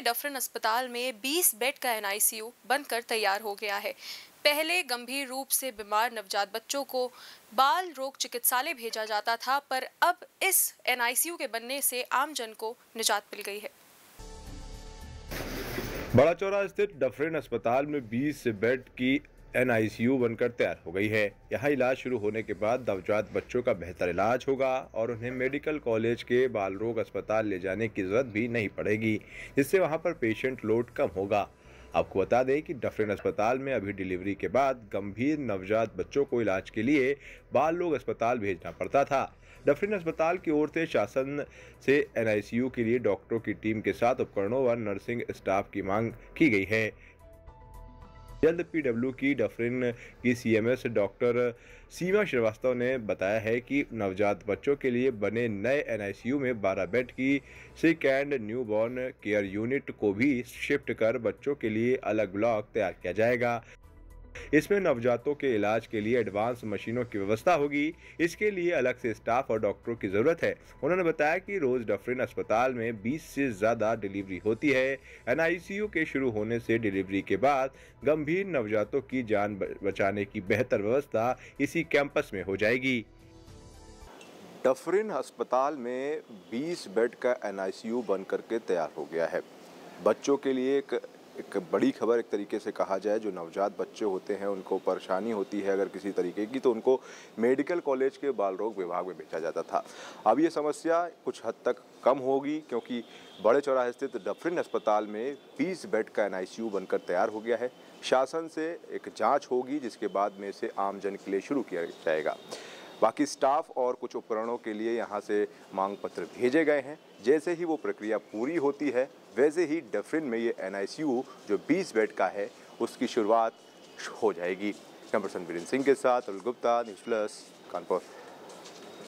के डफरन अस्पताल में 20 बेड का एनआईसीयू बनकर तैयार हो गया है पहले गंभीर रूप से बीमार नवजात बच्चों को बाल रोग चिकित्सालय भेजा जाता था पर अब इस एनआईसीयू के बनने से आमजन को निजात मिल गई है बड़ा चौरा स्थित डफरेन अस्पताल में 20 बेड की एन आई सी यू बनकर तैयार हो गई है यहाँ इलाज शुरू होने के बाद नवजात बच्चों का बेहतर इलाज होगा और उन्हें मेडिकल कॉलेज के बाल रोग अस्पताल ले जाने की जरूरत भी नहीं पड़ेगी जिससे वहाँ पर पेशेंट लोड कम होगा आपको बता दें कि डफरिन अस्पताल में अभी डिलीवरी के बाद गंभीर नवजात बच्चों को इलाज के लिए बाल रोग अस्पताल भेजना पड़ता था डफरिन अस्पताल की ओर से शासन से एनआईसीयू के लिए डॉक्टरों की टीम के साथ उपकरणों व नर्सिंग स्टाफ की मांग की गई है जल्द पीडब्ल्यू की डफरिन की सीएमएस डॉक्टर सीमा श्रीवास्तव ने बताया है कि नवजात बच्चों के लिए बने नए एनआईसीयू में 12 बेड की sick and newborn care unit को भी शिफ्ट कर बच्चों के लिए अलग ब्लॉक तैयार किया जाएगा इसमें नवजातों के इलाज के लिए एडवांस मशीनों की व्यवस्था होगी इसके लिए अलग से स्टाफ और डॉक्टरों की ज़रूरत है उन्होंने बताया कि रोज़ डफरिन अस्पताल में 20 से ज़्यादा डिलीवरी होती है एन के शुरू होने से डिलीवरी के बाद गंभीर नवजातों की जान बचाने की बेहतर व्यवस्था इसी कैंपस में हो जाएगी डफरिन अस्पताल में 20 बेड का एन बन करके तैयार हो गया है बच्चों के लिए एक एक बड़ी खबर एक तरीके से कहा जाए जो नवजात बच्चे होते हैं उनको परेशानी होती है अगर किसी तरीके की तो उनको मेडिकल कॉलेज के बाल रोग विभाग में भेजा जाता था अब ये समस्या कुछ हद तक कम होगी क्योंकि बड़े चौराहे स्थित डफरिन अस्पताल में 20 बेड का एन बनकर तैयार हो गया है शासन से एक जाँच होगी जिसके बाद में इसे आमजन के लिए शुरू किया जाएगा बाकी स्टाफ और कुछ उपकरणों के लिए यहाँ से मांग पत्र भेजे गए हैं जैसे ही वो प्रक्रिया पूरी होती है वैसे ही डफरिन में ये एन जो बीस बेड का है उसकी शुरुआत हो जाएगी कैमरा पर्सन वीरेंद्र सिंह के साथ अरुल गुप्ता न्यूज़ प्लस कानपुर